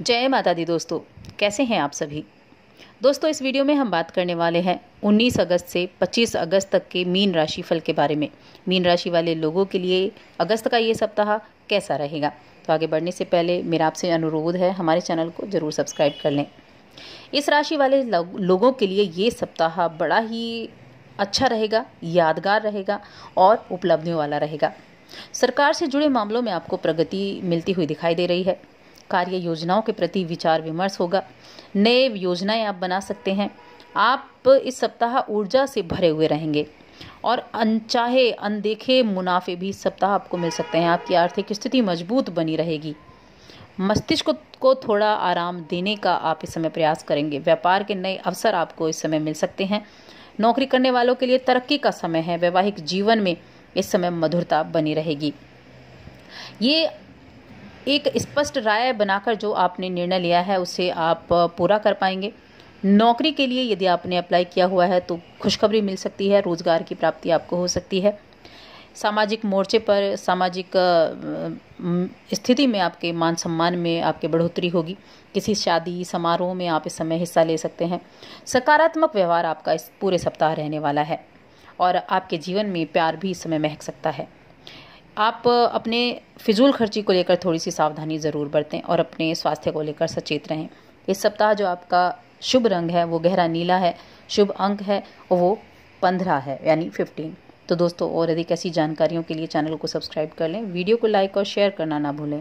जय माता दी दोस्तों कैसे हैं आप सभी दोस्तों इस वीडियो में हम बात करने वाले हैं 19 अगस्त से 25 अगस्त तक के मीन राशि फल के बारे में मीन राशि वाले लोगों के लिए अगस्त का ये सप्ताह कैसा रहेगा तो आगे बढ़ने से पहले मेरा आपसे अनुरोध है हमारे चैनल को ज़रूर सब्सक्राइब कर लें इस राशि वाले लोगों के लिए ये सप्ताह बड़ा ही अच्छा रहेगा यादगार रहेगा और उपलब्धियों वाला रहेगा सरकार से जुड़े मामलों में आपको प्रगति मिलती हुई दिखाई दे रही है कार्य योजनाओं के प्रति विचार विमर्श होगा नए योजनाएं आप बना सकते हैं आप इस सप्ताह ऊर्जा से भरे हुए रहेंगे और अनचाहे अनदेखे मुनाफे भी सप्ताह आपको मिल सकते हैं आपकी आर्थिक स्थिति मजबूत बनी रहेगी मस्तिष्क को थोड़ा आराम देने का आप इस समय प्रयास करेंगे व्यापार के नए अवसर आपको इस समय मिल सकते हैं नौकरी करने वालों के लिए तरक्की का समय है वैवाहिक जीवन में इस समय मधुरता बनी रहेगी ये एक स्पष्ट राय बनाकर जो आपने निर्णय लिया है उसे आप पूरा कर पाएंगे नौकरी के लिए यदि आपने अप्लाई किया हुआ है तो खुशखबरी मिल सकती है रोज़गार की प्राप्ति आपको हो सकती है सामाजिक मोर्चे पर सामाजिक स्थिति में आपके मान सम्मान में आपके बढ़ोतरी होगी किसी शादी समारोह में आप इस समय हिस्सा ले सकते हैं सकारात्मक व्यवहार आपका इस पूरे सप्ताह रहने वाला है और आपके जीवन में प्यार भी इस समय महक सकता है आप अपने फिजूल खर्ची को लेकर थोड़ी सी सावधानी ज़रूर बरतें और अपने स्वास्थ्य को लेकर सचेत रहें इस सप्ताह जो आपका शुभ रंग है वो गहरा नीला है शुभ अंक है और वो पंद्रह है यानी फिफ्टीन तो दोस्तों और अधिक ऐसी जानकारियों के लिए चैनल को सब्सक्राइब कर लें वीडियो को लाइक और शेयर करना ना भूलें